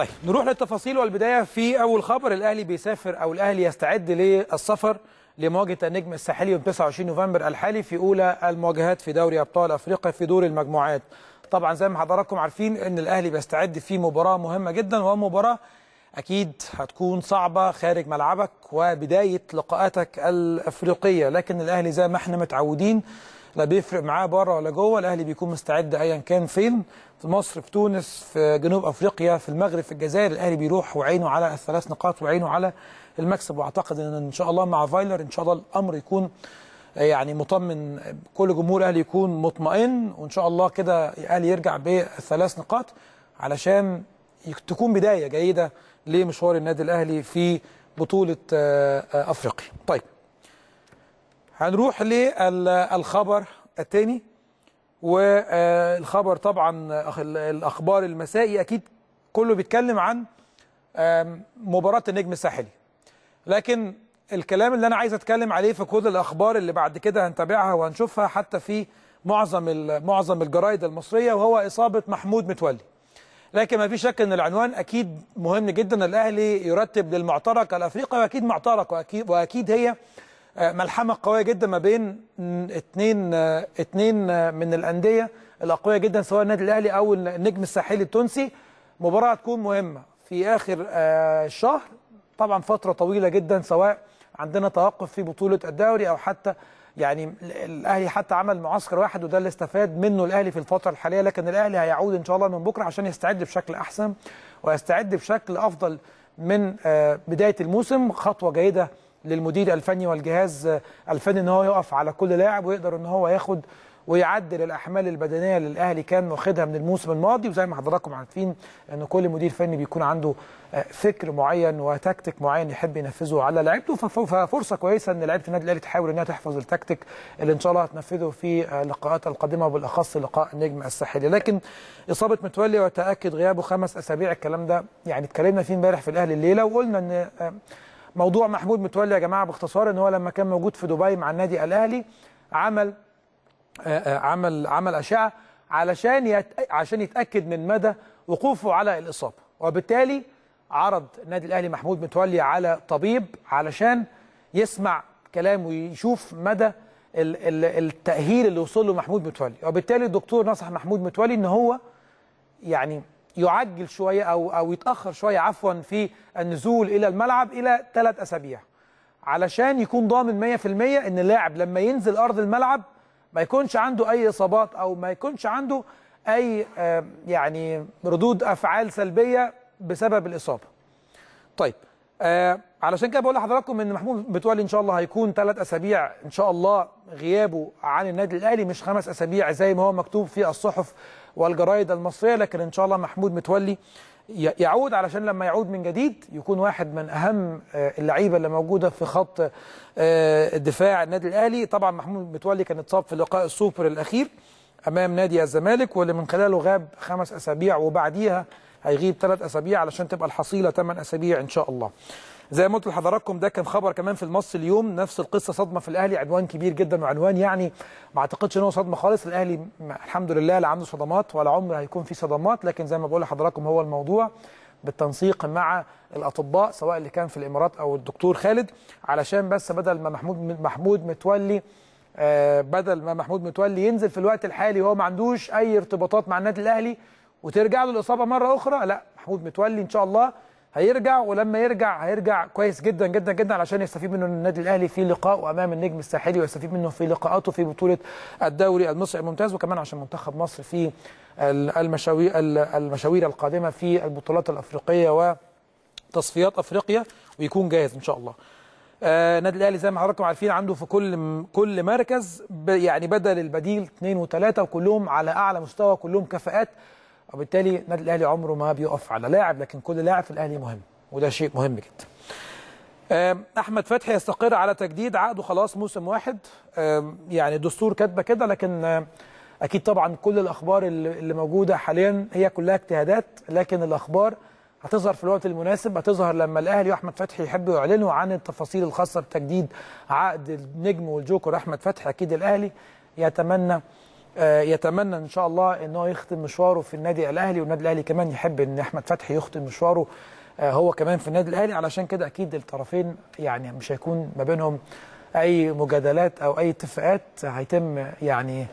طيب نروح للتفاصيل والبدايه في اول خبر الاهلي بيسافر او الاهلي يستعد للسفر لمواجهه النجم الساحلي يوم 29 نوفمبر الحالي في اولى المواجهات في دوري ابطال افريقيا في دور المجموعات. طبعا زي ما حضراتكم عارفين ان الاهلي بيستعد في مباراه مهمه جدا ومباراه اكيد هتكون صعبه خارج ملعبك وبدايه لقاءاتك الافريقيه لكن الاهلي زي ما احنا متعودين لا بيفرق معاه بره ولا جوه الاهلي بيكون مستعد ايا كان فين في مصر في تونس في جنوب افريقيا في المغرب في الجزائر الاهلي بيروح وعينه على الثلاث نقاط وعينه على المكسب واعتقد ان ان شاء الله مع فايلر ان شاء الله الامر يكون يعني مطمن كل جمهور الاهلي يكون مطمئن وان شاء الله كده الاهلي يرجع بالثلاث نقاط علشان تكون بدايه جيده لمشوار النادي الاهلي في بطوله آه، آه، افريقيا طيب هنروح للخبر الثاني والخبر طبعا الاخبار المسائي اكيد كله بيتكلم عن مباراه النجم الساحلي لكن الكلام اللي انا عايز اتكلم عليه في كل الاخبار اللي بعد كده هنتابعها وهنشوفها حتى في معظم معظم الجرايد المصريه وهو اصابه محمود متولي لكن ما في شك ان العنوان اكيد مهم جدا الاهلي يرتب للمعترك الافريقي واكيد معترك واكيد, وأكيد هي آه، ملحمة قوية جدا ما بين اتنين آه، اتنين آه، من الأندية الأقوياء جدا سواء النادي الأهلي أو النجم الساحلي التونسي مباراة هتكون مهمة في آخر الشهر طبعا فترة طويلة جدا سواء عندنا توقف في بطولة الدوري أو حتى يعني الاهلي حتى عمل معسكر واحد وده اللي استفاد منه الاهلي في الفتره الحاليه لكن الاهلي هيعود ان شاء الله من بكره عشان يستعد بشكل احسن ويستعد بشكل افضل من بدايه الموسم خطوه جيده للمدير الفني والجهاز الفني ان هو يقف على كل لاعب ويقدر ان هو ياخد ويعدل الاحمال البدنيه اللي الاهلي كان واخدها من الموسم الماضي وزي ما حضراتكم عارفين ان كل مدير فني بيكون عنده آه، فكر معين وتكتيك معين يحب ينفذه على لعيبته ففرصه كويسه ان لعيبه النادي الاهلي تحاول انها تحفظ التكتيك اللي ان شاء الله هتنفذه في اللقاءات القادمه وبالاخص لقاء النجم الساحلي لكن اصابه متولي وتاكد غيابه خمس اسابيع الكلام ده يعني اتكلمنا فيه امبارح في الاهلي الليله وقلنا ان آه، موضوع محمود متولي يا جماعه باختصار ان هو لما كان موجود في دبي مع النادي الاهلي عمل آه، آه، عمل عمل اشعه علشان عشان يتاكد من مدى وقوفه على الاصابه وبالتالي عرض النادي الاهلي محمود متولي على طبيب علشان يسمع كلامه ويشوف مدى التاهيل اللي وصل له محمود متولي وبالتالي الدكتور نصح محمود متولي ان هو يعني يعجل شوية أو, أو يتأخر شوية عفوا في النزول إلى الملعب إلى ثلاث أسابيع علشان يكون ضامن 100% إن اللاعب لما ينزل أرض الملعب ما يكونش عنده أي إصابات أو ما يكونش عنده أي يعني ردود أفعال سلبية بسبب الإصابة طيب آه علشان كده بقول لحضراتكم ان محمود متولي ان شاء الله هيكون ثلاث اسابيع ان شاء الله غيابه عن النادي الاهلي مش خمس اسابيع زي ما هو مكتوب في الصحف والجرايد المصريه لكن ان شاء الله محمود متولي يعود علشان لما يعود من جديد يكون واحد من اهم آه، اللعيبه اللي موجوده في خط آه، دفاع النادي الاهلي طبعا محمود متولي كان اتصاب في لقاء السوبر الاخير امام نادي الزمالك واللي من خلاله غاب خمس اسابيع وبعديها هيغيب ثلاث اسابيع علشان تبقى الحصيله ثمان اسابيع ان شاء الله. زي ما قلت لحضراتكم ده كان خبر كمان في المصري اليوم نفس القصه صدمه في الاهلي عنوان كبير جدا وعنوان يعني ما اعتقدش ان هو صدمه خالص الاهلي الحمد لله لا عنده صدمات ولا عمره هيكون في صدمات لكن زي ما بقول لحضراتكم هو الموضوع بالتنسيق مع الاطباء سواء اللي كان في الامارات او الدكتور خالد علشان بس بدل ما محمود محمود متولي آه، بدل ما محمود متولي ينزل في الوقت الحالي وهو ما عندوش اي ارتباطات مع النادي الاهلي وترجع له الاصابه مره اخرى لا محمود متولي ان شاء الله هيرجع ولما يرجع هيرجع كويس جدا جدا جدا علشان يستفيد منه النادي الاهلي في لقاء امام النجم الساحلي ويستفيد منه في لقاءاته في بطوله الدوري المصري الممتاز وكمان عشان منتخب مصر في المشاوير المشاوير القادمه في البطولات الافريقيه وتصفيات افريقيا ويكون جاهز ان شاء الله. النادي آه، الاهلي زي ما حضراتكم عارفين عنده في كل كل مركز يعني بدل البديل اثنين وثلاثه وكلهم على اعلى مستوى كلهم كفاءات وبالتالي النادي الاهلي عمره ما بيقف على لاعب لكن كل لاعب في الاهلي مهم وده شيء مهم جدا. آه، احمد فتحي يستقر على تجديد عقده خلاص موسم واحد آه، يعني الدستور كاتبه كده لكن اكيد طبعا كل الاخبار اللي موجوده حاليا هي كلها اجتهادات لكن الاخبار هتظهر في الوقت المناسب هتظهر لما الاهلي واحمد فتحي يحبوا يعلنوا عن التفاصيل الخاصه بتجديد عقد النجم والجوكر احمد فتحي اكيد الاهلي يتمنى آه، يتمنى ان شاء الله ان هو يختم مشواره في النادي الاهلي والنادي الاهلي كمان يحب ان احمد فتحي يختم مشواره آه، هو كمان في النادي الاهلي علشان كده اكيد الطرفين يعني مش هيكون ما بينهم اي مجادلات او اي اتفاقات هيتم يعني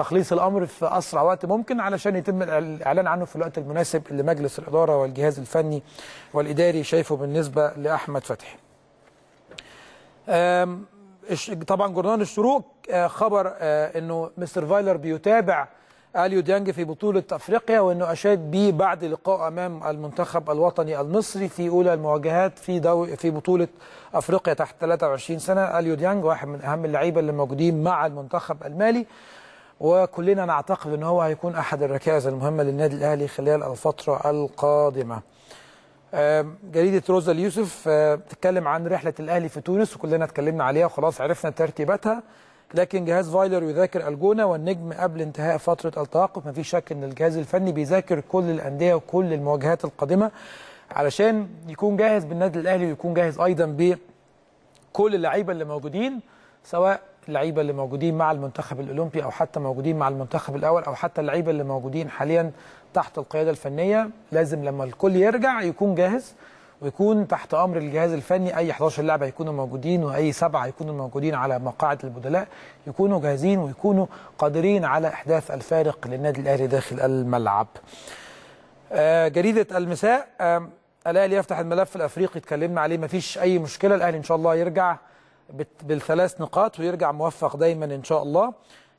تخليص الأمر في أسرع وقت ممكن علشان يتم الإعلان عنه في الوقت المناسب اللي مجلس الإدارة والجهاز الفني والإداري شايفه بالنسبة لأحمد فتحي طبعا جورنال الشروق آه، خبر آه، أنه مستر فايلر بيتابع اليو ديانج في بطولة أفريقيا وأنه أشاد به بعد لقاء أمام المنتخب الوطني المصري في أولى المواجهات في دو في بطولة أفريقيا تحت 23 سنة اليو ديانج واحد من أهم اللعيبة اللي موجودين مع المنتخب المالي وكلنا نعتقد ان هو هيكون احد الركائز المهمه للنادي الاهلي خلال الفتره القادمه. جريده روزا اليوسف آه، بتتكلم عن رحله الاهلي في تونس وكلنا اتكلمنا عليها وخلاص عرفنا ترتيباتها لكن جهاز فايلر يذاكر الجونه والنجم قبل انتهاء فتره التوقف مفيش شك ان الجهاز الفني بيذاكر كل الانديه وكل المواجهات القادمه علشان يكون جاهز بالنادي الاهلي ويكون جاهز ايضا بكل اللعيبه اللي موجودين سواء اللعيبه اللي موجودين مع المنتخب الاولمبي او حتى موجودين مع المنتخب الاول او حتى اللعيبه اللي موجودين حاليا تحت القياده الفنيه لازم لما الكل يرجع يكون جاهز ويكون تحت امر الجهاز الفني اي 11 لاعب هيكونوا موجودين واي سبعه هيكونوا موجودين على مقاعد البدلاء يكونوا جاهزين ويكونوا قادرين على احداث الفارق للنادي الاهلي داخل الملعب. آه، جريده المساء الاهلي يفتح الملف الافريقي اتكلمنا عليه مفيش اي مشكله الاهلي ان شاء الله يرجع بالثلاث نقاط ويرجع موفق دايما ان شاء الله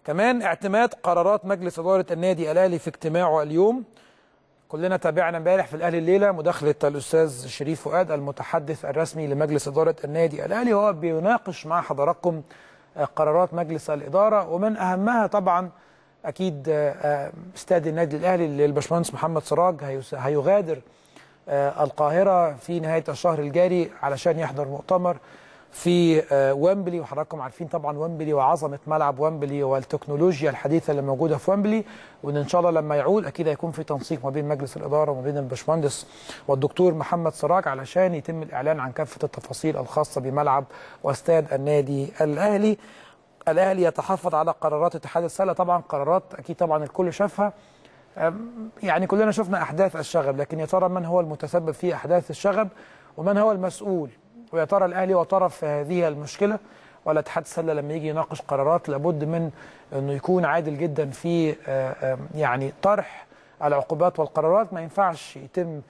كمان اعتماد قرارات مجلس اداره النادي الاهلي في اجتماعه اليوم كلنا تابعنا امبارح في الاهلي الليله مداخله الاستاذ شريف فؤاد المتحدث الرسمي لمجلس اداره النادي الاهلي هو بيناقش مع حضراتكم آه، قرارات مجلس الاداره ومن اهمها طبعا اكيد آه، آه، استاد النادي الاهلي اللي الباشمهندس محمد سراج هيغادر القاهره في نهايه الشهر الجاري علشان يحضر مؤتمر في ويمبلي آه، وحضراتكم عارفين طبعا ويمبلي وعظمه ملعب ويمبلي والتكنولوجيا الحديثه اللي موجوده في ويمبلي وان ان شاء الله لما يعود اكيد هيكون في تنسيق ما بين مجلس الاداره وما بين الباشمهندس والدكتور محمد سراج علشان يتم الاعلان عن كافه التفاصيل الخاصه بملعب واستاد النادي الاهلي الاهلي يتحفظ على قرارات اتحاد السله طبعا قرارات اكيد طبعا الكل شافها يعني كلنا شفنا احداث الشغب لكن يا ترى من هو المتسبب في احداث الشغب ومن هو المسؤول ويا ترى الاهلي وطرف في هذه المشكله ولا اتحاد السله لما يجي يناقش قرارات لابد من انه يكون عادل جدا في آه، يعني طرح العقوبات والقرارات ما ينفعش يتم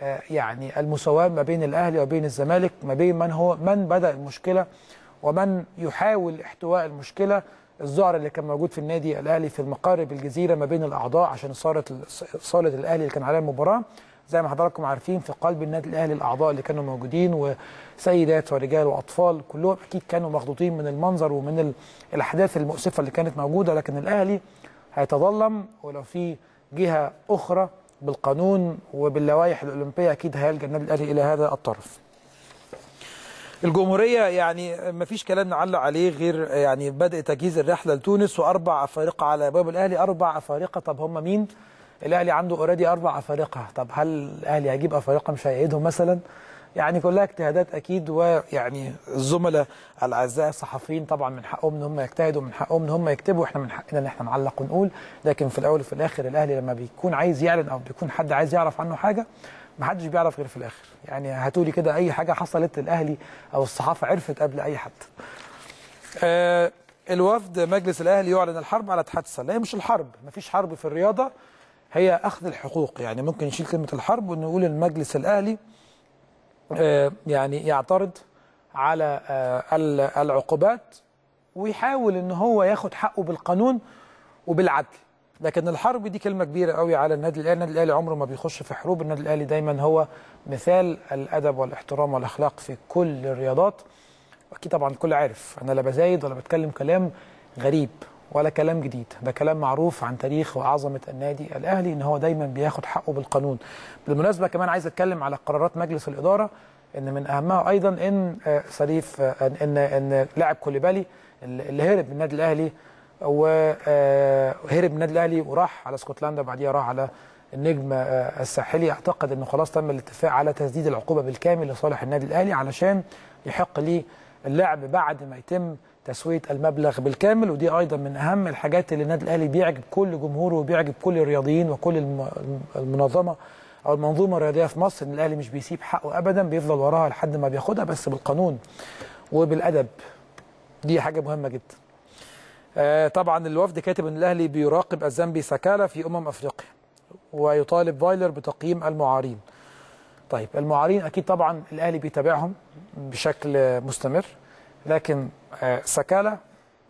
آه، يعني المساواه ما بين الاهلي وبين الزمالك ما بين من هو من بدا المشكله ومن يحاول احتواء المشكله الزعر اللي كان موجود في النادي الاهلي في المقارب الجزيره ما بين الاعضاء عشان صاله صاله الاهلي اللي كان عليها المباراه زي ما حضراتكم عارفين في قلب النادي الاهلي الاعضاء اللي كانوا موجودين وسيدات ورجال واطفال كلهم اكيد كانوا مخضوطين من المنظر ومن الاحداث المؤسفه اللي كانت موجوده لكن الاهلي هيتظلم ولو في جهه اخرى بالقانون وباللوائح الاولمبيه اكيد هيلجا النادي الاهلي الى هذا الطرف. الجمهوريه يعني ما فيش كلام نعلق عليه غير يعني بدء تجهيز الرحله لتونس واربع افارقه على باب الاهلي اربع افارقه طب هم مين؟ الاهلي عنده اوريدي اربع افارقه طب هل الاهلي هيجيب افارقه مش هيعيدهم مثلا يعني كلها اجتهادات اكيد ويعني الزملاء الاعزاء الصحفيين طبعا من حقهم ان هم يجتهدوا من حقهم ان هم يكتبوا احنا من حقنا ان احنا نعلق ونقول لكن في الاول وفي الاخر الاهلي لما بيكون عايز يعلن او بيكون حد عايز يعرف عنه حاجه ما حدش بيعرف غير في الاخر يعني لي كده اي حاجه حصلت الاهلي او الصحافه عرفت قبل اي حد آه الوفد مجلس الاهلي يعلن الحرب على اتحاد السله هي مش الحرب مفيش حرب في الرياضه هي أخذ الحقوق يعني ممكن نشيل كلمة الحرب ونقول المجلس الأهلي آه، يعني يعترض على آه، العقوبات ويحاول ان هو ياخد حقه بالقانون وبالعدل لكن الحرب دي كلمه كبيره قوي على النادي الاهلي النادي الاهلي عمره ما بيخش في حروب النادي الاهلي دايما هو مثال الادب والاحترام والاخلاق في كل الرياضات اكيد طبعا الكل عارف انا لا بزايد ولا بتكلم كلام غريب ولا كلام جديد ده كلام معروف عن تاريخ وعظمة النادي الأهلي إن هو دايما بياخد حقه بالقانون بالمناسبة كمان عايز أتكلم على قرارات مجلس الإدارة إن من أهمها أيضا إن آه، سليف آه، إن إن لاعب كوليبالي اللي هرب من النادي الأهلي وهرب آه، من النادي الأهلي وراح على اسكتلندا وبعديها راح على النجم الساحلي اعتقد انه خلاص تم الاتفاق على تسديد العقوبه بالكامل لصالح النادي الاهلي علشان يحق ليه اللعب بعد ما يتم تسويه المبلغ بالكامل ودي ايضا من اهم الحاجات اللي النادي الاهلي بيعجب كل جمهوره وبيعجب كل الرياضيين وكل المنظمه او المنظومه الرياضيه في مصر ان الاهلي مش بيسيب حقه ابدا بيفضل وراها لحد ما بياخدها بس بالقانون وبالادب دي حاجه مهمه جدا آه، طبعا الوفد كاتب ان الاهلي بيراقب الزامبي ساكالا في امم افريقيا ويطالب فايلر بتقييم المعارين طيب المعارين اكيد طبعا الاهلي بيتابعهم بشكل مستمر لكن آه، سكالة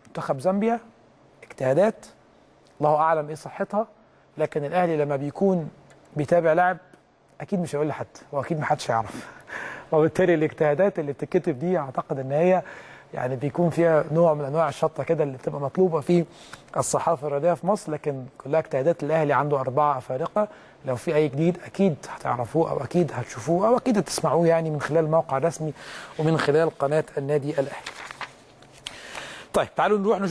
منتخب زامبيا اجتهادات الله أعلم إيه صحتها لكن الأهلي لما بيكون بيتابع لاعب أكيد مش هيقول لحد وأكيد محدش يعرف وبالتالي الاجتهادات اللي بتتكتب دي أعتقد إن هي يعني بيكون فيها نوع من انواع الشطه كده اللي بتبقى مطلوبه في الصحافه الرياضيه في مصر لكن كلها اجتهادات الاهلي عنده اربعه افارقه لو في اي جديد اكيد هتعرفوه او اكيد هتشوفوه او اكيد هتسمعوه يعني من خلال الموقع الرسمي ومن خلال قناه النادي الاهلي. طيب تعالوا نروح نشوف